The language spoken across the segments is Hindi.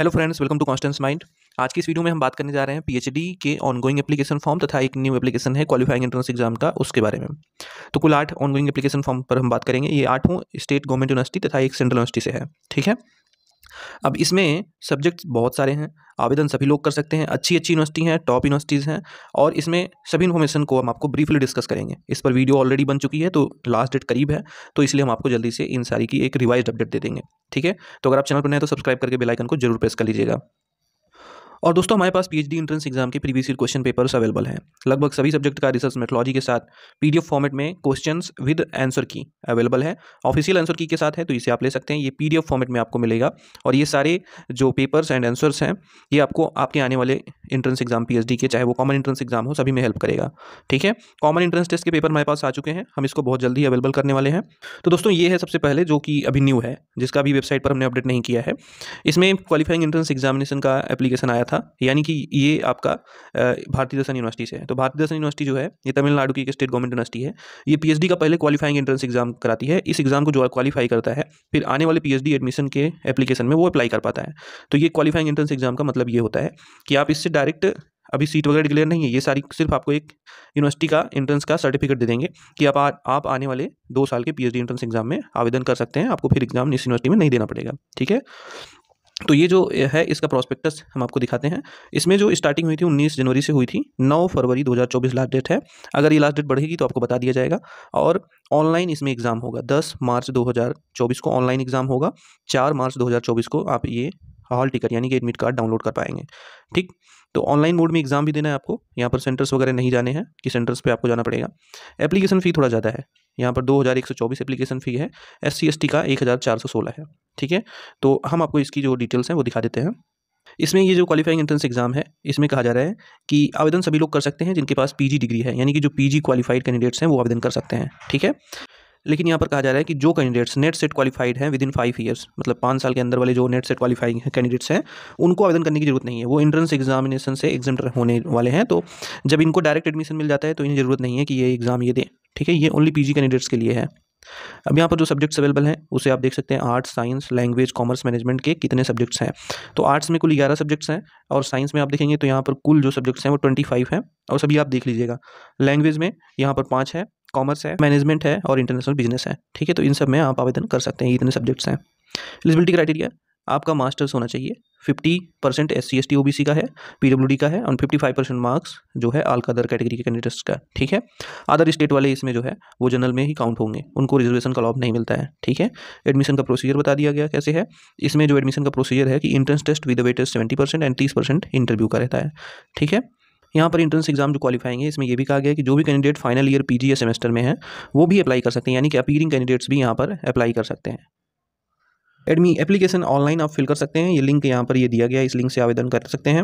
hello friends welcome to Constance Mind आज की इस वीडियो में हम बात करने जा रहे हैं पीएचडी के ऑनगोइंग एप्लीकेशन फॉर्म तथा एक न्यू एप्लीकेशन है क्वालिफाइंग एंट्रेंस एग्जाम का उसके बारे में तो कुल आठ ऑनगोइंग एप्लीकेशन फॉर्म पर हम बात करेंगे ये आठों स्टेट गवर्नमेंट यूनिवर्सिटी तथा एक सेंट्रल यूनिवर्सिटी से है ठीक है अब इसमें सब्जेक्ट्स बहुत सारे हैं आवेदन सभी लोग कर सकते हैं अच्छी अच्छी यूनिवर्सिटी हैं टॉप यूनिवर्सिटीज़ हैं और इसमें सभी इन्फॉर्मेशन को हम आपको ब्रीफली डिस्कस करेंगे इस पर वीडियो ऑलरेडी बन चुकी है तो लास्ट डेट करीब है तो इसलिए हम आपको जल्दी से इन सारी की एक रिवाइज अपडेट दे देंगे ठीक है तो अगर आप चैनल पर नए तो सब्सक्राइब करके बेलाइकन को जरूर प्रेस कर लीजिएगा और दोस्तों हमारे पास पीएचडी एंट्रेंस एग्जाम के previous year question papers available हैं लगभग सभी सब्जेक्ट का रिसर्च मेथोलॉजी के साथ पीडीएफ फॉर्मेट में questions with answer key available है ऑफिशियल आंसर की के साथ है तो इसे आप ले सकते हैं ये पीडीएफ फॉर्मेट में आपको मिलेगा और ये सारे जो पेपर्स एंड आंसर्स हैं ये आपको आपके आने वाले इंट्रेंस एग्जाम पी के चाहे वो कॉमन इंट्रेंस एग्जाम हो सभी में हेल्प करेगा ठीक है कॉमन इंट्रेंस टेस्ट के पेपर हमारे पास आ चुके हैं हम इसको बहुत जल्दी अवेलेबल करने वाले हैं तो दोस्तों ये है सबसे पहले जो कि अभी न्यू है जिसका अभी वेबसाइट पर हमने अपडेट नहीं किया है इसमें क्वालिफाइंग इंट्रेंस एग्जामिनेशन का एप्लीकेशन आया था यानी कि ये आपका भारतीय दर्शन यूनिवर्सिटी से है तो भारतीय दर्शन यूनिवर्सिटी जो है ये तमिलनाडु की एक स्टेट गवर्नमेंट यूनिवर्सिटी है ये पीएचडी का पहले क्वालिफाइंग एंट्रेंस एग्जाम कराती है इस एग्जाम को जो क्वालिफाई करता है फिर आने वाले पी एडमिशन के एप्लीकेशन में वो अप्लाई कर पाता है तो ये क्वालिफाइंग एंट्रेंस एग्जाम का मतलब ये होता है कि आप इससे डायरेक्ट अभी सीट वगैरह डिक्लेयर नहीं है ये सारी सिर्फ आपको एक यूनिवर्सिटी का एंट्रेंस का सर्टिफिकेट दे देंगे कि आप आ, आप आने वाले दो साल के पीएचडी एंट्रेंस एग्जाम में आवेदन कर सकते हैं आपको फिर एग्जाम इस यूनिवर्सिटी में नहीं देना पड़ेगा ठीक है तो ये जो है इसका प्रॉस्पेक्टस हम आपको दिखाते हैं इसमें जो स्टार्टिंग हुई थी 19 जनवरी से हुई थी 9 फरवरी 2024 लास्ट डेट है अगर ये लास्ट डेट बढ़ेगी तो आपको बता दिया जाएगा और ऑनलाइन इसमें एग्ज़ाम होगा 10 मार्च 2024 को ऑनलाइन एग्ज़ाम होगा 4 मार्च 2024 को आप ये हॉल टिकट यानी कि एडमिट कार्ड डाउनलोड कर पाएंगे ठीक तो ऑनलाइन मोड में एग्ज़ाम भी देना है आपको यहाँ पर सेंटर्स वगैरह नहीं जाने हैं कि सेंटर्स पर आपको जाना पड़ेगा एप्लीकेशन फ़ी थोड़ा ज़्यादा है यहाँ पर दो हज़ार एक सौ चौबीस एप्लीकेशन फ़ी है एस सी एस टी का एक हज़ार चार सौ सोलह है ठीक है तो हम आपको इसकी जो डिटेल्स हैं वो दिखा देते हैं इसमें ये जो क्वालिफाइंग एंट्रेंस एग्जाम है इसमें कहा जा रहा है कि आवेदन सभी लोग कर सकते हैं जिनके पास पीजी डिग्री है यानी कि जो पीजी क्वालिफाइड कैंडिडेट्स हैं वो आवेदन कर सकते हैं ठीक है लेकिन यहाँ पर कहा जा रहा है कि जो कैंडिडेट्स नेट सेट क्वालिफाइड हैं विद इन फाइव ईयर्स मतलब पाँच साल के अंदर वाले जो नेट सेट क्वालिफाइंग कैंडिडेट्स हैं उनको आवेदन करने की जरूरत नहीं है वो इंट्रेंस एग्जामिनेशन से एग्जाम होने वाले हैं तो जब इनको डायरेक्ट एडमिशन मिल जाता है तो इन्हें ज़रूरत नहीं है कि ये एग्ज़ाम ये दें ठीक है ये ओनली पी कैंडिडेट्स के लिए है अब यहाँ पर जो सब्जेक्ट्स अवेलेबल हैं उसे आप देख सकते हैं arts science language commerce management के कितने सब्जेक्ट्स हैं तो आर्ट्स में कुल ग्यारह सब्जेक्ट्स हैं और साइंस में आप देखेंगे तो यहाँ पर कुल जो सब्जेक्ट्स हैं वो ट्वेंटी फाइव हैं और सभी आप देख लीजिएगा लैंग्वेज में यहाँ पर पाँच है कॉमर्स है मैनेजमेंट है और इंटरनेशनल बिजनेस है ठीक है तो इन सब में आप आवेदन कर सकते हैं इतने सब्जेक्ट्स हैं एलिजिबिलिटी क्राइटेरिया आपका मास्टर्स होना चाहिए 50 percent S C S T O B C का है पी डब्ल्यू डी का है और 55 परसेंट मार्क्स जो है आल का कदर कैटेगरी के कैंडिडेट्स का ठीक है अदर स्टेट वाले इसमें जो है वो जनरल में ही काउंट होंगे उनको रिजर्वेशन का लॉब नहीं मिलता है ठीक है एडमिशन का प्रोसीजर बता दिया गया कैसे है इसमें जो एडमिशन का प्रोसीजर है कि entrance test with weightage seventy percent and तीस परसेंट इंटरव्यू का रहता है ठीक है यहाँ पर इंट्रेंस एग्जाम जो क्वालिफाइंग है इसमें यह भी कहा गया कि जो भी कैंडिडेट फाइनल ईयर पी या सेमेस्टर में है वो भी अप्लाई कर सकते हैं यानी कि अपीरिंग कैंडिडेट्स भी यहाँ पर अप्लाई कर सकते हैं एडमी एप्लीकेशन ऑनलाइन आप फिल कर सकते हैं ये लिंक यहाँ पर ये दिया गया इस लिंक से आवेदन कर सकते हैं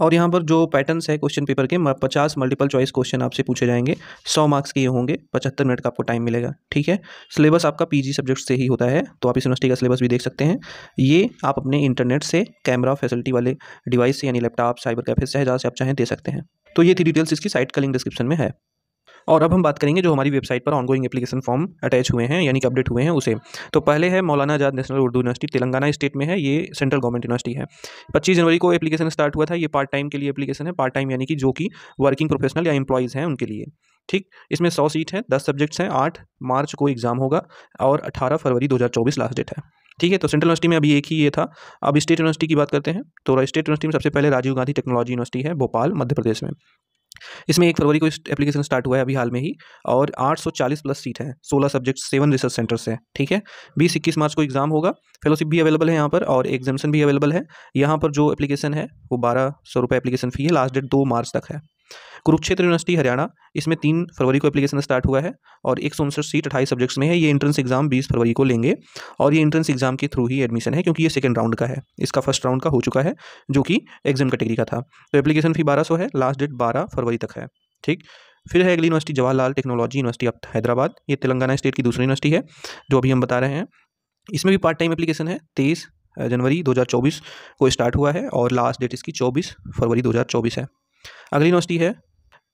और यहाँ पर जो पैटर्न्स है क्वेश्चन पेपर के पचास मल्टीपल चॉइस क्वेश्चन आपसे पूछे जाएंगे सौ मार्क्स के ये होंगे पचहत्तर मिनट का आपको टाइम मिलेगा ठीक है सिलेबस आपका पीजी सब्जेक्ट से ही होता है तो आप इस यूनिवर्सिटी का सिलेबस भी देख सकते हैं ये आप अपने इंटरनेट से कैमरा फैसिलिटी वाले डिवाइस से यानी लैपटॉप साइबर कैफे से जहाँ से आप चाहें दे सकते हैं तो ये थी डिटेल्स इसकी साइट का लिंक डिस्क्रिप्शन में है और अब हम बात करेंगे जो हमारी वेबसाइट पर ऑनगोइंग एप्लीकेशन फॉर्म अटैच हुए हैं यानी कि अपडेट हुए हैं उसे तो पहले है Maulana Azad national Urdu university Telangana state में है ये सेंट्रल गवर्नमेंट यूनिवर्सिटी है पच्चीस जनवरी को एप्लीकेशन स्टार्ट हुआ था ये पार्ट टाइम के लिए एप्लीकेशन है पार्ट टाइम यानी कि जो कि वर्किंग प्रोफेशनल या एम्प्लॉयज़ हैं उनके लिए ठीक इसमें सौ सीट है दस सब्जेक्ट्स हैं आठ मार्च को एग्ज़ाम होगा और अठारह फरवरी दो लास्ट डेट है ठीक है तो सेंट्रल यूनिवर्सिटी में अभी एक ही ये था अब स्टेट यूनिवर्सिटी की बात करते हैं तो स्टेट यूनिवर्सिटी में सबसे पहले राजीव गांधी टेक्नोलॉजी यूनिवर्सिटी है भोपाल मध्य प्रदेश में इसमें एक फरवरी को इस एप्लीकेशन स्टार्ट हुआ है अभी हाल में ही और 840 प्लस सीट हैं 16 सब्जेक्ट सेवन रिसर्च सेंटर्स हैं ठीक है बीस इक्कीस मार्च को एग्जाम होगा फेलोशिप भी अवेलेबल है यहाँ पर और एग्जामेशन भी अवेलेबल है यहाँ पर जो एप्लीकेशन है वो बारह सौ रुपये एप्लीकेशन फ़ी है लास्ट डेट दो मार्च तक है कुरुक्षेत्र यूनिवर्सिटी हरियाणा इसमें तीन फरवरी को एप्लीकेशन स्टार्ट हुआ है और एक सीट अठाईस सब्जेक्ट्स में है ये एंट्रेंस एग्जाम बीस फरवरी को लेंगे और ये एंट्रेंस एग्जाम के थ्रू ही एडमिशन है क्योंकि ये सेकेंड राउंड का है इसका फर्स्ट राउंड का हो चुका है जो कि एग्जाम कैटेगरी का था तो एप्लीकेशन फी बारह है लास्ट डेट बारह फरवरी तक है ठीक फिर है अगली university Jawaharlal technology university of Hyderabad ये तेलंगाना स्टेट की दूसरी यूनिवर्सिटी है जो अभी हम बता रहे हैं इसमें भी पार्ट टाइम एप्लीकेशन है तेईस जनवरी 2024 को स्टार्ट हुआ है और लास्ट डेट इसकी 24 फरवरी 2024 है अगली यूनिवर्सिटी है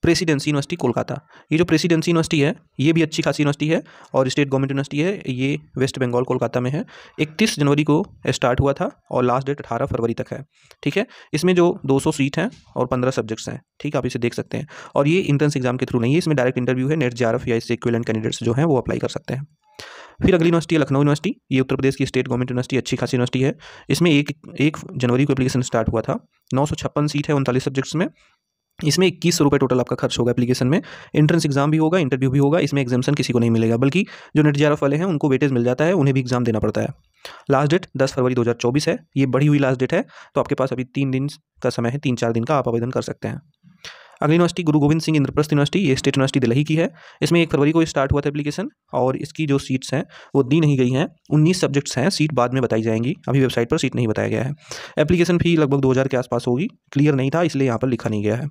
प्रेसिडेंसी यूनिवर्सिटी कोलकाता ये जो प्रेसिडेंसी यूनिवर्सिटी है ये भी अच्छी खासी यूनिवर्सिटी है और स्टेट गवर्नमेंट यूनिवर्सिटी है ये वेस्ट बंगाल कोलकाता में है इकतीस जनवरी को स्टार्ट हुआ था और लास्ट डेट अठारह फरवरी तक है ठीक है इसमें जो 200 सीट हैं और 15 सब्जेक्ट्स हैं ठीक आप इसे देख सकते हैं और ये इंट्रेंस एग्जाम के थ्रू नहीं है इसमें डायरेक्ट इंटरव्यू है नेट जारफ या इससे इक्विलेंट कैंडिडेट्स जो हैं वो अप्लाई कर सकते हैं फिर अगली यूनिवर्सिटी है लखनऊ यूनिवर्सिटी ये उत्तर प्रदेश की स्टेट गवर्नमेंट यूनिवर्सिटी अच्छी खासी यूनिवर्सिटी है इसमें एक एक जनवरी को एप्लीकेशन स्टार्ट हुआ था नौ सौ छप्पन सीट है उनतालीस सब्जेक्ट्स में इसमें इक्कीस रुपये टोटल आपका खर्च होगा एप्लीकेशन में एंट्रेंस एग्जाम भी होगा इंटरव्यू भी होगा इसमें एग्जामेशन किसी को नहीं मिलेगा बल्कि जो नेट जी वाले हैं उनको वेटेज मिल जाता है उन्हें भी एग्जाम देना पड़ता है लास्ट डेट दस फरवरी 2024 है ये बढ़ी हुई लास्ट डेट है तो आपके पास अभी तीन दिन का समय है तीन चार दिन का आप आवेदन कर सकते हैं अगली यूनिवर्सिटी गुरु गोविंद सिंह इंद्रप्रस्थ यूनिवर्सिटी ये स्टेट यूनिवर्सिटी दिल्ली की है इसमें एक फरवरी को स्टार्ट हुआ था एप्लीकेशन और इसकी जो सीट्स हैं वो दी नहीं गई हैं उन्नीस सब्जेक्ट्स हैं सीट बाद में बताई जाएंगी अभी वेबसाइट पर सीट नहीं बताया गया है एप्लीकेशन फ़ी लगभग दो के आसपास होगी क्लियर नहीं था इसलिए यहाँ पर लिखा नहीं गया है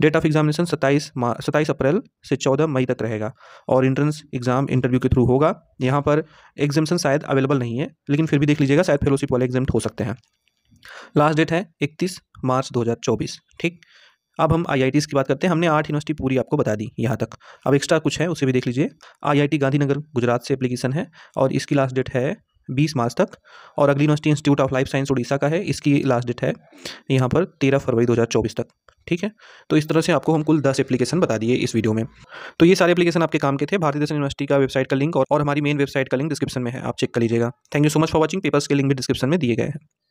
डेट ऑफ एग्जामिनेशन सत्ताईस सत्ताईस अप्रैल से चौदह मई तक रहेगा और इंट्रेंस एग्जाम इंटरव्यू के थ्रू होगा यहाँ पर एग्जामेशन शायद अवेलेबल नहीं है लेकिन फिर भी देख लीजिएगा शायद फेलोशिप वाले एग्जाम हो सकते हैं लास्ट डेट है इकतीस मार्च 2024 ठीक अब हम आई की बात करते हैं हमने आठ यूनिवर्सिटी पूरी आपको बता दी यहाँ तक अब एक्स्ट्रा कुछ है उसे भी देख लीजिए आई गांधीनगर गुजरात से एप्लीकेशन है और इसकी लास्ट डेट है बीस मार्च तक और अगली university institute of life science Orissa का है इसकी लास्ट डेट है यहाँ पर तेरह फरवरी 2024 तक ठीक है तो इस तरह से आपको हम कुल दस एप्लीकेशन बता दिए इस वीडियो में तो ये सारे एप्लीकेशन आपके काम के थे भारतीय दर्शन यूनिवर्सिटी का वेबसाइट का लिंक और, और हमारी मेन वेबसाइट का लिंक डिस्क्रिप्शन में है आप चेक कर लीजिएगा thank you so much for watching papers के लिंक भी डिस्क्रिप्शन में दिए गए हैं